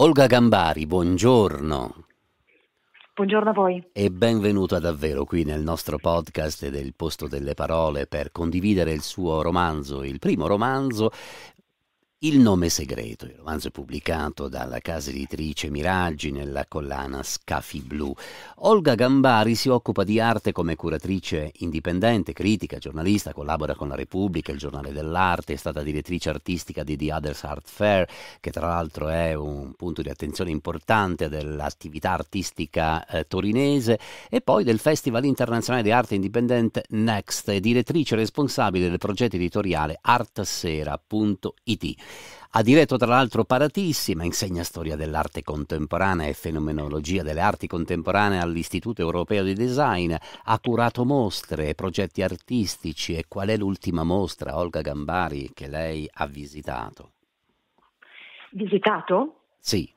Olga Gambari, buongiorno. Buongiorno a voi. E benvenuta davvero qui nel nostro podcast del Posto delle Parole per condividere il suo romanzo, il primo romanzo il nome segreto, il romanzo è pubblicato dalla casa editrice Miraggi nella collana Scafi Blu. Olga Gambari si occupa di arte come curatrice indipendente, critica, giornalista, collabora con La Repubblica, il Giornale dell'Arte, è stata direttrice artistica di The Others Art Fair, che tra l'altro è un punto di attenzione importante dell'attività artistica eh, torinese, e poi del Festival Internazionale di Arte Indipendente Next, direttrice responsabile del progetto editoriale artsera.it. Ha diretto tra l'altro Paratissima, insegna storia dell'arte contemporanea e fenomenologia delle arti contemporanee all'Istituto Europeo di Design, ha curato mostre e progetti artistici e qual è l'ultima mostra, Olga Gambari, che lei ha visitato? Visitato? Sì.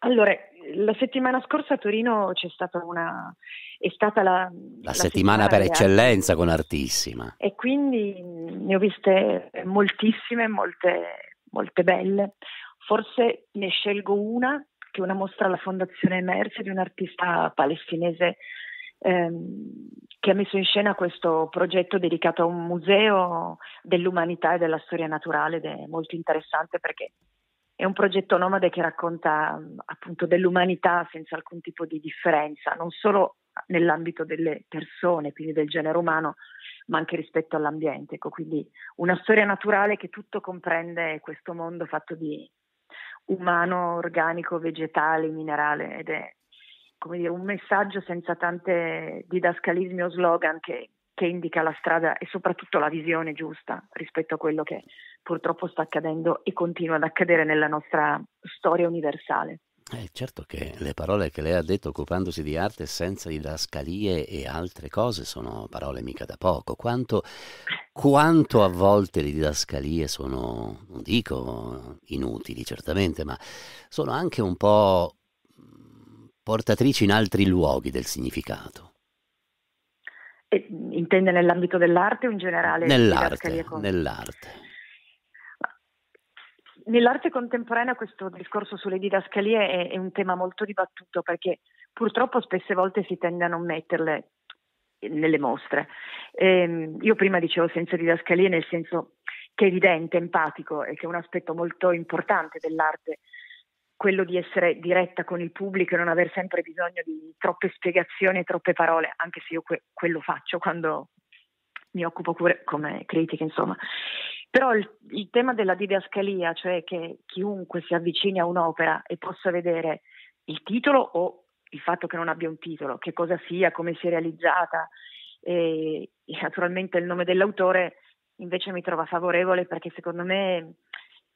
Allora, la settimana scorsa a Torino c'è stata una... è stata la... La, la settimana, settimana, per eccellenza con Artissima. E quindi ne ho viste moltissime, molte, molte belle. Forse ne scelgo una, che è una mostra alla Fondazione Emerse di un artista palestinese ehm, che ha messo in scena questo progetto dedicato a un museo dell'umanità e della storia naturale ed è molto interessante perché è un progetto nomade che racconta appunto dell'umanità senza alcun tipo di differenza, non solo nell'ambito delle persone, quindi del genere umano, ma anche rispetto all'ambiente. Ecco, quindi una storia naturale che tutto comprende questo mondo fatto di umano, organico, vegetale, minerale ed è come dire, un messaggio senza tante didascalismi o slogan che che indica la strada e soprattutto la visione giusta rispetto a quello che purtroppo sta accadendo e continua ad accadere nella nostra storia universale. Eh, certo che le parole che lei ha detto occupandosi di arte senza didascalie e altre cose sono parole mica da poco. Quanto, quanto a volte le didascalie sono, non dico inutili certamente, ma sono anche un po' portatrici in altri luoghi del significato. E eh, intende nell'ambito dell'arte o in generale? Nell'arte, nell'arte. Nell'arte contemporanea questo discorso sulle didascalie è, è un tema molto dibattuto perché purtroppo spesse volte si tende a non metterle nelle mostre. Ehm, io prima dicevo senza didascalie nel senso che è evidente, empatico e che è un aspetto molto importante dell'arte quello di essere diretta con il pubblico e non aver sempre bisogno di troppe spiegazioni e troppe parole, anche se io que- quello faccio quando mi occupo pure come critica, insomma. Però il, il, tema della didascalia, cioè che chiunque si avvicini a un'opera e possa vedere il titolo o il fatto che non abbia un titolo, che cosa sia, come sia realizzata e, e naturalmente il nome dell'autore invece mi trova favorevole perché secondo me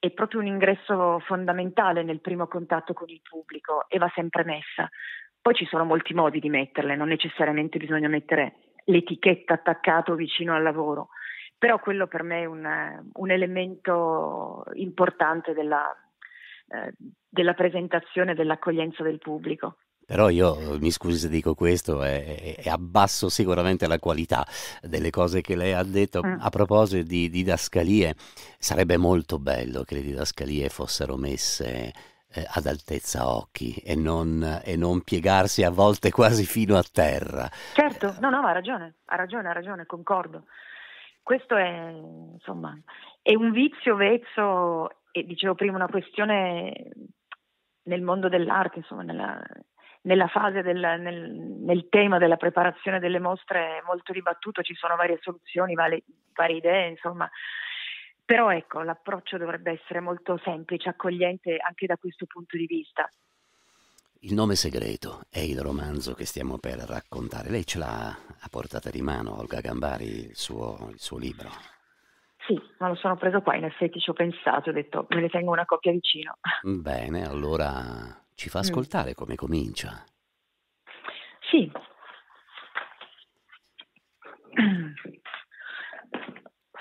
è proprio un ingresso fondamentale nel primo contatto con il pubblico e va sempre messa. Poi ci sono molti modi di metterle, non necessariamente bisogna mettere l'etichetta attaccato vicino al lavoro, però quello per me è un, un elemento importante della, eh, della presentazione dell'accoglienza del pubblico però io mi scusi se dico questo e, e abbasso sicuramente la qualità delle cose che lei ha detto. Mm. A proposito di didascalie, sarebbe molto bello che le didascalie fossero messe eh, ad altezza occhi e non, e non, piegarsi a volte quasi fino a terra. Certo, eh, no, no, ha ragione, ha ragione, ha ragione, concordo. Questo è, insomma, è un vizio vezzo e dicevo prima una questione nel mondo dell'arte, insomma, nella, nella fase del nel, nel tema della preparazione delle mostre è molto dibattuto, ci sono varie soluzioni, vale, varie idee, insomma. Però ecco, l'approccio dovrebbe essere molto semplice, accogliente anche da questo punto di vista. Il nome segreto è il romanzo che stiamo per raccontare. Lei ce l'ha a portata di mano, Olga Gambari, il suo, il suo libro. Sì, me lo sono preso qua, in effetti ci ho pensato, ho detto me ne tengo una coppia vicino. Bene, allora ci fa mm. ascoltare come comincia. Sì.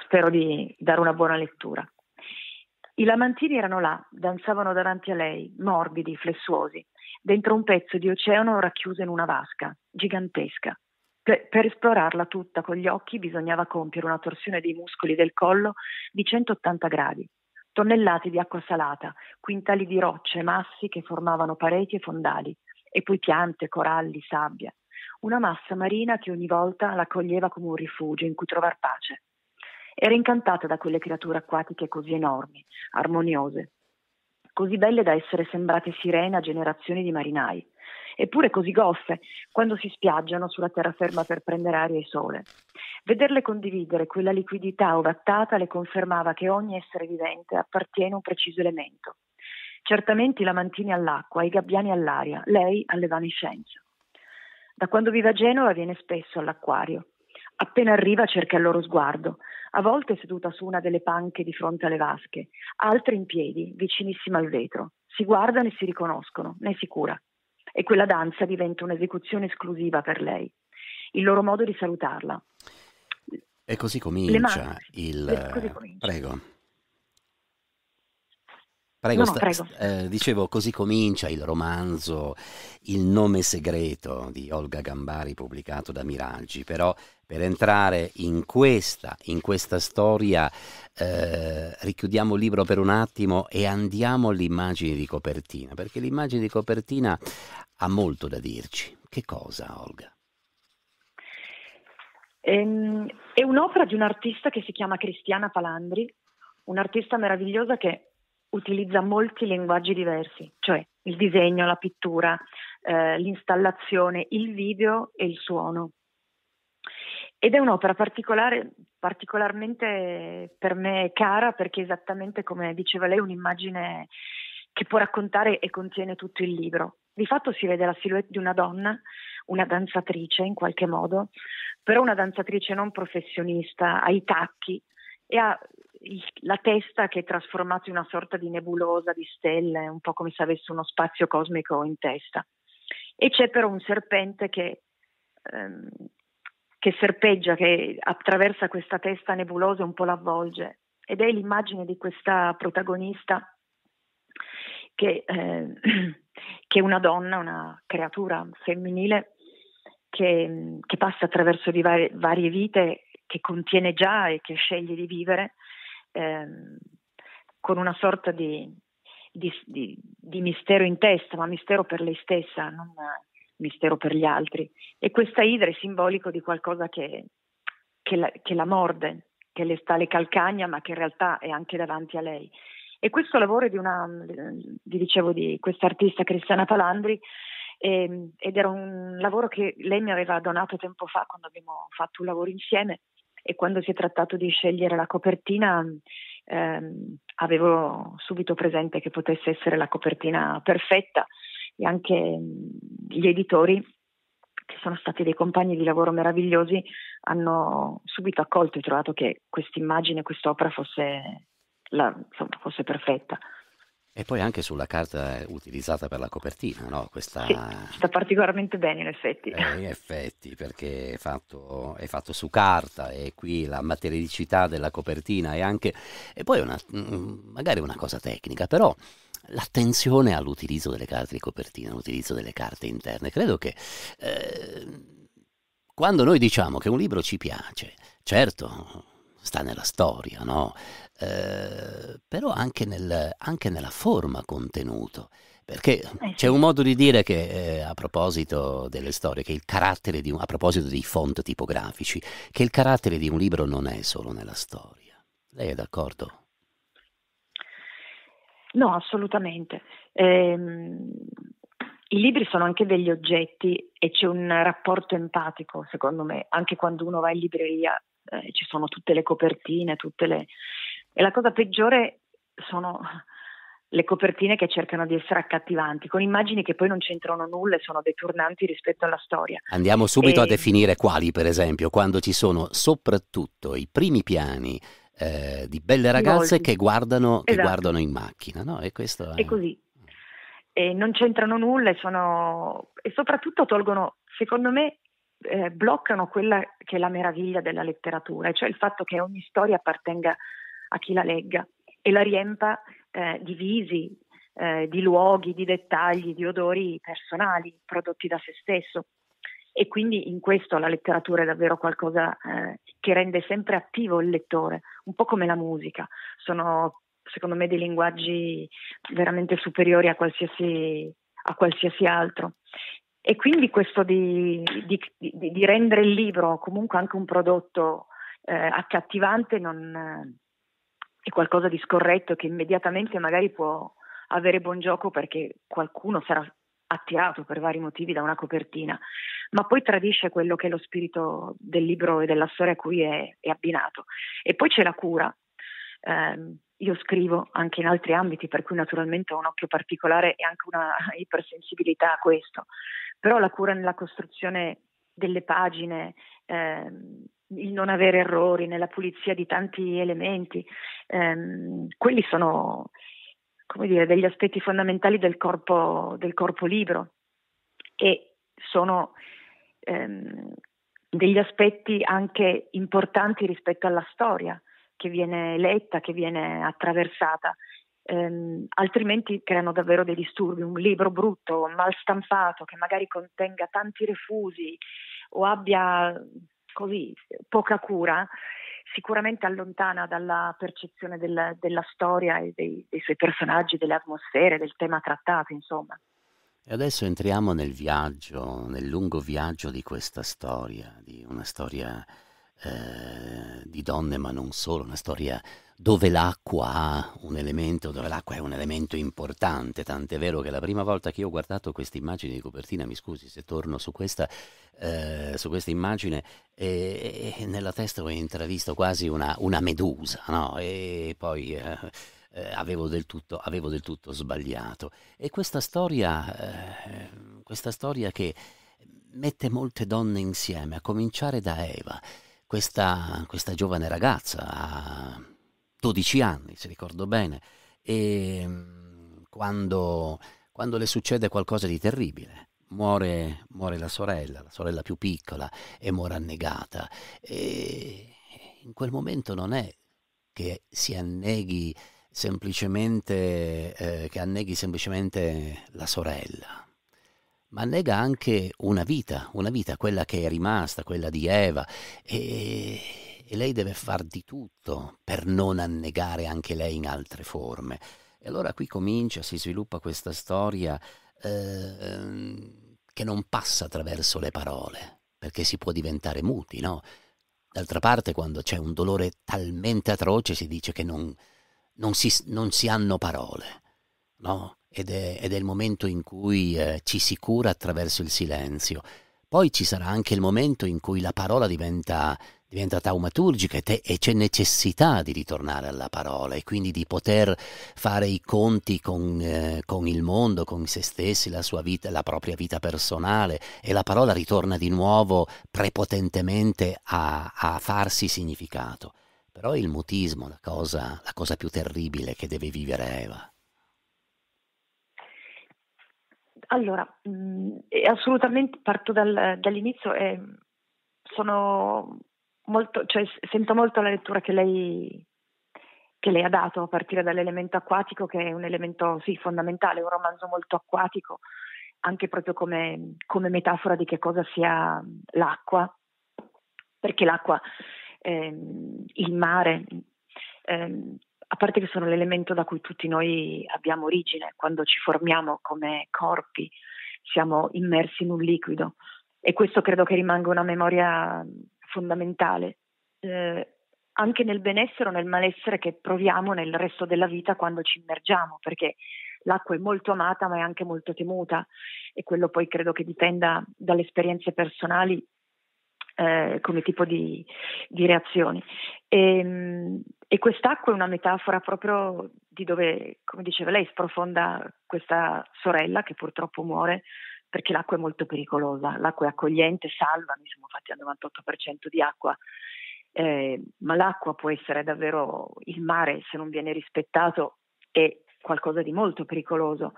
Spero di dare una buona lettura. I lamantini erano là, danzavano davanti a lei, morbidi, flessuosi, dentro un pezzo di oceano racchiuso in una vasca, gigantesca. Per, per, esplorarla tutta con gli occhi bisognava compiere una torsione dei muscoli del collo di 180 gradi tonnellate di acqua salata, quintali di rocce, massi che formavano pareti e fondali, e poi piante, coralli, sabbia. Una massa marina che ogni volta l'accoglieva come un rifugio in cui trovar pace. Era incantata da quelle creature acquatiche così enormi, armoniose, così belle da essere sembrate sirene a generazioni di marinai, eppure così goffe quando si spiaggiano sulla terraferma per prendere aria e sole. Vederle condividere quella liquidità ovattata le confermava che ogni essere vivente appartiene a un preciso elemento. Certamente i lamantini all'acqua, i gabbiani all'aria, lei all'evanescenza. Da quando vive a Genova viene spesso all'acquario. Appena arriva cerca il loro sguardo, a volte seduta su una delle panche di fronte alle vasche, altre in piedi, vicinissima al vetro. Si guardano e si riconoscono, ne è sicura. E quella danza diventa un'esecuzione esclusiva per lei. Il loro modo di salutarla, e così comincia il... Così comincia. Prego. Prego, no, sta, prego. Eh, dicevo, così comincia il romanzo Il nome segreto di Olga Gambari pubblicato da Miraggi, però per entrare in questa, in questa storia eh, richiudiamo il libro per un attimo e andiamo all'immagine di copertina, perché l'immagine di copertina ha molto da dirci. Che cosa, Olga? Ehm, è un'opera di un'artista che si chiama Cristiana Palandri, un'artista meravigliosa che utilizza molti linguaggi diversi, cioè il disegno, la pittura, eh, l'installazione, il video e il suono. Ed è un'opera particolarmente per me cara perché esattamente come diceva lei è un'immagine che può raccontare e contiene tutto il libro. Di fatto si vede la silhouette di una donna, una danzatrice in qualche modo, però una danzatrice non professionista ha i tacchi e ha la testa che è trasformata in una sorta di nebulosa di stelle, un po' come se avesse uno spazio cosmico in testa. E c'è però un serpente che, ehm, che serpeggia, che attraversa questa testa nebulosa e un po' l'avvolge. Ed è l'immagine di questa protagonista che, eh, che è una donna, una creatura femminile che, che passa attraverso le varie, varie, vite che contiene già e che sceglie di vivere ehm, con una sorta di, di, di, di, mistero in testa, ma mistero per lei stessa, non mistero per gli altri. E questa idra è simbolico di qualcosa che, che, la, che la morde, che le sta alle calcagna, ma che in realtà è anche davanti a lei. E questo lavoro di una, vi dicevo, di questa artista Cristiana Palandri e, ehm, ed era un lavoro che lei mi aveva donato tempo fa quando abbiamo fatto un lavoro insieme e quando si è trattato di scegliere la copertina ehm, avevo subito presente che potesse essere la copertina perfetta e anche mm, gli editori che sono stati dei compagni di lavoro meravigliosi hanno subito accolto e trovato che quest'immagine, quest'opera fosse, la, insomma, fosse perfetta. E poi anche sulla carta utilizzata per la copertina, no? Questa... Sì, sta particolarmente bene in effetti. Eh, in effetti, perché è fatto, è fatto, su carta e qui la materialicità della copertina è anche... E poi una, mm, magari una cosa tecnica, però l'attenzione all'utilizzo delle carte di copertina, all'utilizzo delle carte interne. Credo che eh, quando noi diciamo che un libro ci piace, certo, sta nella storia, no? Eh, però anche, nel, anche, nella forma contenuto. Perché eh, c'è un modo di dire che, eh, a proposito delle storie, che il carattere di un, a proposito dei font tipografici, che il carattere di un libro non è solo nella storia. Lei è d'accordo? No, assolutamente. Ehm, I libri sono anche degli oggetti e c'è un rapporto empatico, secondo me, anche quando uno va in libreria eh, ci sono tutte le copertine, tutte le... E la cosa peggiore sono le copertine che cercano di essere accattivanti, con immagini che poi non c'entrano nulla e sono deturnanti rispetto alla storia. Andiamo subito e... a definire quali, per esempio, quando ci sono soprattutto i primi piani eh, di belle ragazze che guardano, esatto. che guardano, in macchina, no? E questo è... è così. E non c'entrano nulla e, sono... e soprattutto tolgono, secondo me, eh, bloccano quella che è la meraviglia della letteratura, cioè il fatto che ogni storia appartenga a chi la legga e la riempa eh, di visi, eh, di luoghi, di dettagli, di odori personali prodotti da se stesso. E quindi in questo la letteratura è davvero qualcosa eh, che rende sempre attivo il lettore, un po' come la musica. Sono secondo me dei linguaggi veramente superiori a qualsiasi, a qualsiasi altro. E quindi questo di, di, di, di rendere il libro comunque anche un prodotto eh, accattivante non, eh, è qualcosa di scorretto che immediatamente magari può avere buon gioco perché qualcuno sarà attirato per vari motivi da una copertina, ma poi tradisce quello che è lo spirito del libro e della storia a cui è, è abbinato. E poi c'è la cura. Eh, io scrivo anche in altri ambiti, per cui naturalmente ho un occhio particolare e anche una ipersensibilità a questo però la cura nella costruzione delle pagine, ehm, il non avere errori, nella pulizia di tanti elementi, ehm, quelli sono come dire, degli aspetti fondamentali del corpo, del corpo libero e sono ehm, degli aspetti anche importanti rispetto alla storia che viene letta, che viene attraversata ehm, altrimenti creano davvero dei disturbi. Un libro brutto, mal stampato, che magari contenga tanti refusi o abbia così poca cura, sicuramente allontana dalla percezione della, della storia e dei, dei suoi personaggi, delle atmosfere, del tema trattato, insomma. E adesso entriamo nel viaggio, nel lungo viaggio di questa storia, di una storia eh, di donne, ma non solo, una storia dove l'acqua ha un elemento, dove l'acqua è un elemento importante, tant'è vero che la prima volta che ho guardato questa immagine di copertina, mi scusi se torno su questa, eh, su questa immagine, eh, eh, nella testa ho intravisto quasi una, una medusa, no? E poi... Eh, eh, avevo del, tutto, avevo, del tutto, sbagliato. E questa storia, questa storia che mette molte donne insieme, a cominciare da Eva, questa, questa giovane ragazza a 12 anni, se ricordo bene, e mm, quando, quando le succede qualcosa di terribile. Muore, muore, la sorella, la sorella più piccola, e muore annegata. E in quel momento non è che si anneghi semplicemente, eh, che anneghi semplicemente la sorella, ma nega anche una vita, una vita, quella che è rimasta, quella di Eva. E, e lei deve far di tutto per non annegare anche lei in altre forme. E allora qui comincia, si sviluppa questa storia eh, che non passa attraverso le parole, perché si può diventare muti, no? D'altra parte, quando c'è un dolore talmente atroce, si dice che non, non, si, non si hanno parole, no? ed è, ed è il momento in cui eh, ci si cura attraverso il silenzio. Poi ci sarà anche il momento in cui la parola diventa, diventa taumaturgica e, te, e c'è necessità di ritornare alla parola e quindi di poter fare i conti con, eh, con il mondo, con se stessi, la, vita, la propria vita personale e la parola ritorna di nuovo prepotentemente a, a farsi significato. Però il mutismo, la cosa, la cosa più terribile che deve vivere Eva. Allora, mh, mm, assolutamente parto dal, dall'inizio e eh, sono molto, cioè, sento molto la lettura che lei, che lei, ha dato a partire dall'elemento acquatico, che è un elemento sì, fondamentale, un romanzo molto acquatico, anche proprio come, come metafora di che cosa sia l'acqua, perché l'acqua, ehm, il mare, ehm, a parte che sono l'elemento da cui tutti noi abbiamo origine, quando ci formiamo come corpi siamo immersi in un liquido e questo credo che rimanga una memoria fondamentale. Eh, anche nel benessere o nel malessere che proviamo nel resto della vita quando ci immergiamo, perché l'acqua è molto amata ma è anche molto temuta e quello poi credo che dipenda dalle esperienze personali eh, come tipo di, di reazioni. E, ehm, e quest'acqua è una metafora proprio di dove, come diceva lei, sprofonda questa sorella che purtroppo muore perché l'acqua è molto pericolosa, l'acqua è accogliente, salva, noi siamo fatti al 98% di acqua, eh, ma l'acqua può essere davvero il mare se non viene rispettato è qualcosa di molto pericoloso.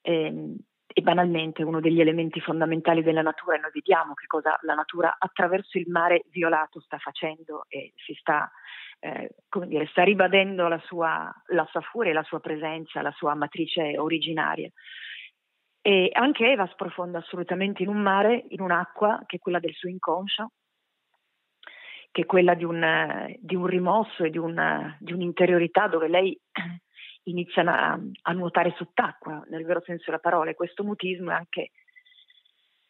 Eh, e banalmente uno degli elementi fondamentali della natura e noi vediamo che cosa la natura attraverso il mare violato sta facendo e si sta eh, come dire, sta ribadendo la sua, la sua furia, la sua presenza, la sua matrice originaria. E anche Eva sprofonda assolutamente in un mare, in un'acqua che è quella del suo inconscio, che è quella di un, di un rimosso e di, un, di, un'interiorità dove lei inizia a, a, nuotare sott'acqua, nel vero senso della parola. E questo mutismo è anche,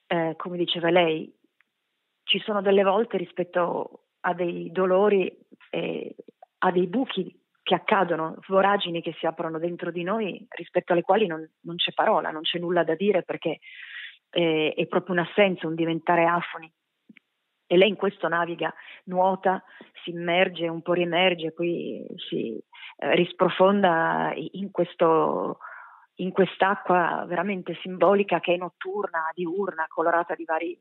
eh, come diceva lei, ci sono delle volte rispetto a dei dolori, eh, ha dei buchi che accadono, voragini che si aprono dentro di noi rispetto alle quali non, non c'è parola, non c'è nulla da dire perché eh, è proprio un assenso, un diventare afoni. E lei in questo naviga, nuota, si immerge, un po' riemerge, poi si eh, risprofonda in, questo, in quest'acqua veramente simbolica che è notturna, diurna, colorata di vari,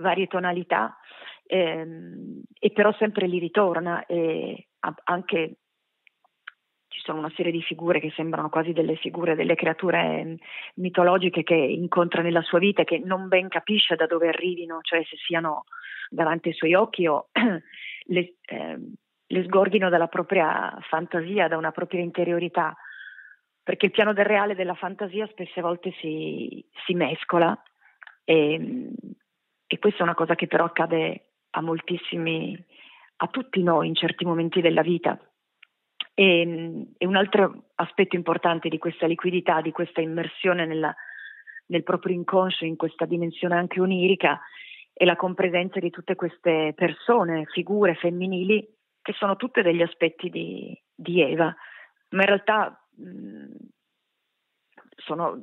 varie tonalità ehm, e però sempre lì ritorna e anche ci sono una serie di figure che sembrano quasi delle figure, delle creature ehm, mitologiche che incontra nella sua vita, e che non ben capisce da dove arrivino, cioè se siano davanti ai suoi occhi o le, eh, le sgorghino dalla propria fantasia, da una propria interiorità, perché il piano del reale e della fantasia spesse volte si, si mescola e, ehm, e questa è una cosa che però accade a moltissimi, a tutti noi in certi momenti della vita. E, e un altro aspetto importante di questa liquidità, di questa immersione nella, nel proprio inconscio, in questa dimensione anche onirica, è la compresenza di tutte queste persone, figure femminili, che sono tutte degli aspetti di, di Eva, ma in realtà mh, mm, sono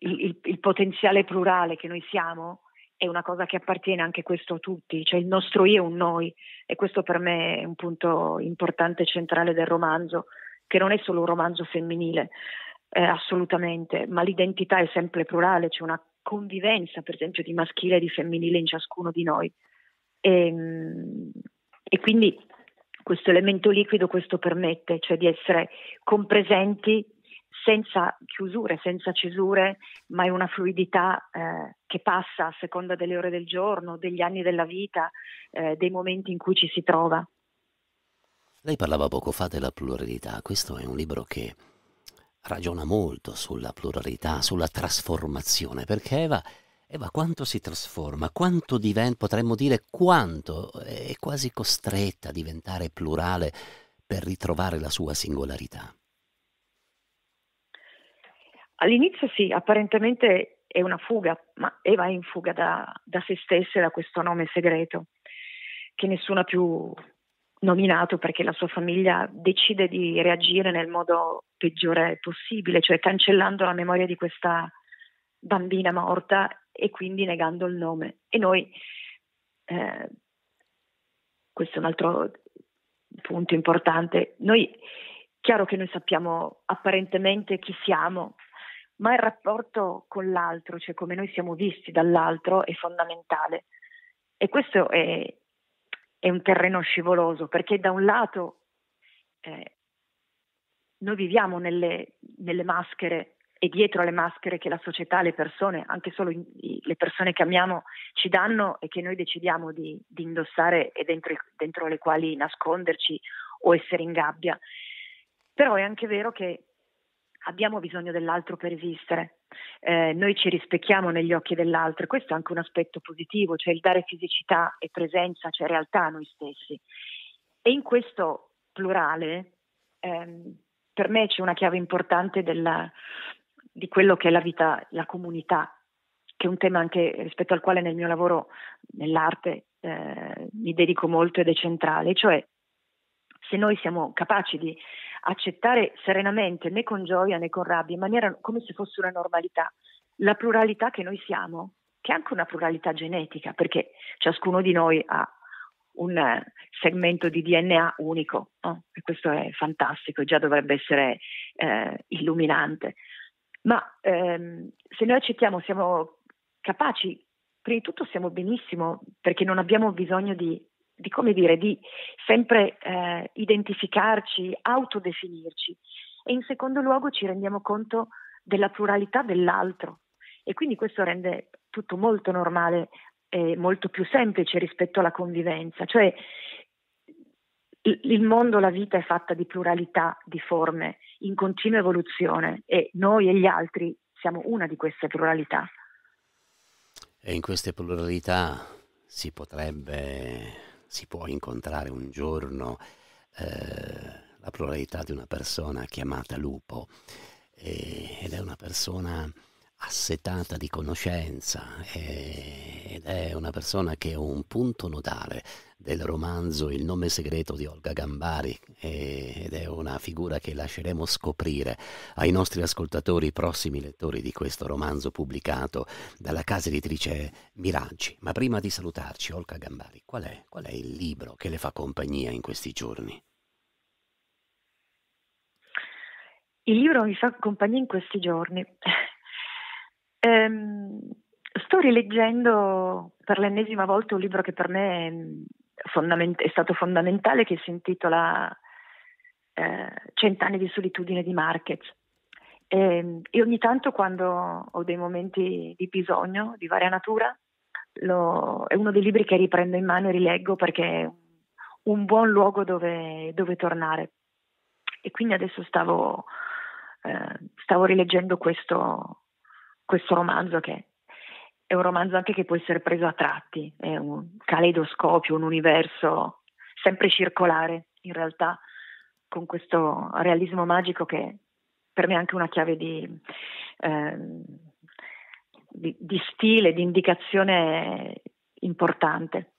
il, il, il potenziale plurale che noi siamo è una cosa che appartiene anche questo a tutti, cioè il nostro io è un noi e questo per me è un punto importante e centrale del romanzo, che non è solo un romanzo femminile, eh, assolutamente, ma l'identità è sempre plurale, c'è una convivenza per esempio di maschile e di femminile in ciascuno di noi e, ehm, e quindi questo elemento liquido questo permette, cioè di essere compresenti senza chiusure, senza cesure, ma è una fluidità eh, che passa a seconda delle ore del giorno, degli anni della vita, eh, dei momenti in cui ci si trova. Lei parlava poco fa della pluralità, questo è un libro che ragiona molto sulla pluralità, sulla trasformazione, perché Eva, Eva quanto si trasforma, quanto diventa, potremmo dire quanto è quasi costretta a diventare plurale per ritrovare la sua singolarità. All'inizio sì, apparentemente è una fuga, ma Eva è in fuga da, da se stessa e da questo nome segreto che nessuno ha più nominato perché la sua famiglia decide di reagire nel modo peggiore possibile, cioè cancellando la memoria di questa bambina morta e quindi negando il nome. E noi, eh, questo è un altro punto importante, noi chiaro che noi sappiamo apparentemente chi siamo, ma il rapporto con l'altro, cioè come noi siamo visti dall'altro, è fondamentale. E questo è, è un terreno scivoloso, perché da un lato eh, noi viviamo nelle, nelle, maschere e dietro alle maschere che la società, le persone, anche solo in, le persone che amiamo, ci danno e che noi decidiamo di, di indossare e dentro, dentro le quali nasconderci o essere in gabbia. Però è anche vero che abbiamo bisogno dell'altro per esistere. Eh, noi ci rispecchiamo negli occhi dell'altro e questo è anche un aspetto positivo, cioè il dare fisicità e presenza, cioè realtà a noi stessi. E in questo plurale, ehm, per me c'è una chiave importante della, di quello che è la vita, la comunità, che è un tema anche rispetto al quale nel mio lavoro nell'arte eh, mi dedico molto ed è centrale, cioè se noi siamo capaci di accettare serenamente, né con gioia né con rabbia, in maniera come se fosse una normalità, la pluralità che noi siamo, che è anche una pluralità genetica, perché ciascuno di noi ha un eh, segmento di DNA unico, no? e questo è fantastico, già dovrebbe essere eh, illuminante. Ma ehm, se noi accettiamo, siamo capaci, prima di tutto siamo benissimo, perché non abbiamo bisogno di di, come dire, di sempre eh, identificarci, autodefinirci e in secondo luogo ci rendiamo conto della pluralità dell'altro e quindi questo rende tutto molto normale e molto più semplice rispetto alla convivenza, cioè il mondo, la vita è fatta di pluralità di forme in continua evoluzione e noi e gli altri siamo una di queste pluralità. E in queste pluralità si potrebbe si può incontrare un giorno eh, la pluralità di una persona chiamata lupo eh, ed è una persona assetata di conoscenza ed è una persona che è un punto nodale del romanzo Il nome segreto di Olga Gambari ed è una figura che lasceremo scoprire ai nostri ascoltatori, prossimi lettori di questo romanzo pubblicato dalla casa editrice Miraggi. Ma prima di salutarci, Olga Gambari, qual è, qual è il libro che le fa compagnia in questi giorni? Il libro mi fa compagnia in questi giorni Ehm, sto rileggendo per l'ennesima volta un libro che per me è, mm, fondament- è stato fondamentale, che si intitola eh, Cent'anni di solitudine di Marquez. E, ehm, e, ogni tanto quando ho dei momenti di bisogno di varia natura, lo, è uno dei libri che riprendo in mano e rileggo perché è un buon luogo dove, dove tornare. E quindi adesso stavo, eh, stavo rileggendo questo, questo romanzo che è un romanzo anche che può essere preso a tratti, è un caleidoscopio, un universo sempre circolare in realtà, con questo realismo magico che per me è anche una chiave di, eh, di, di stile, di indicazione importante.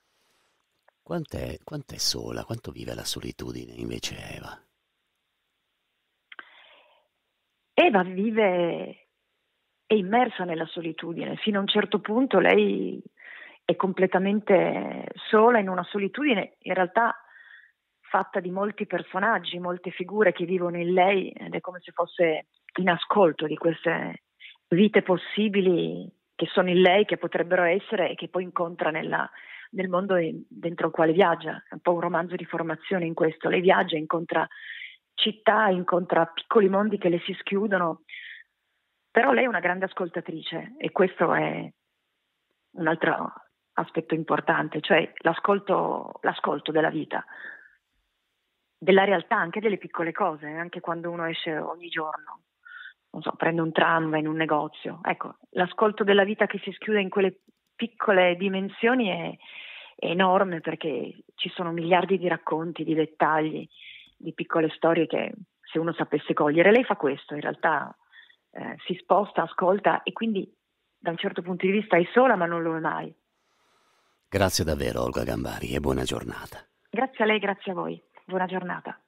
Quant'è, quant'è sola? Quanto vive la solitudine invece Eva? Eva vive è immersa nella solitudine. Fino a un certo punto lei è completamente sola in una solitudine, in realtà fatta di molti personaggi, molte figure che vivono in lei ed è come se fosse in ascolto di queste vite possibili che sono in lei, che potrebbero essere e che poi incontra nella, nel mondo dentro il quale viaggia. È un po' un romanzo di formazione in questo. Lei viaggia, incontra città, incontra piccoli mondi che le si schiudono, però lei è una grande ascoltatrice e questo è un altro aspetto importante, cioè l'ascolto, l'ascolto della vita, della realtà, anche delle piccole cose, anche quando uno esce ogni giorno, non so, prende un tram, va in un negozio. Ecco, l'ascolto della vita che si schiude in quelle piccole dimensioni è, è enorme perché ci sono miliardi di racconti, di dettagli, di piccole storie che se uno sapesse cogliere, lei fa questo in realtà eh, si sposta, ascolta e quindi da un certo punto di vista è sola ma non lo è mai. Grazie davvero Olga Gambari e buona giornata. Grazie a lei, grazie a voi. Buona giornata.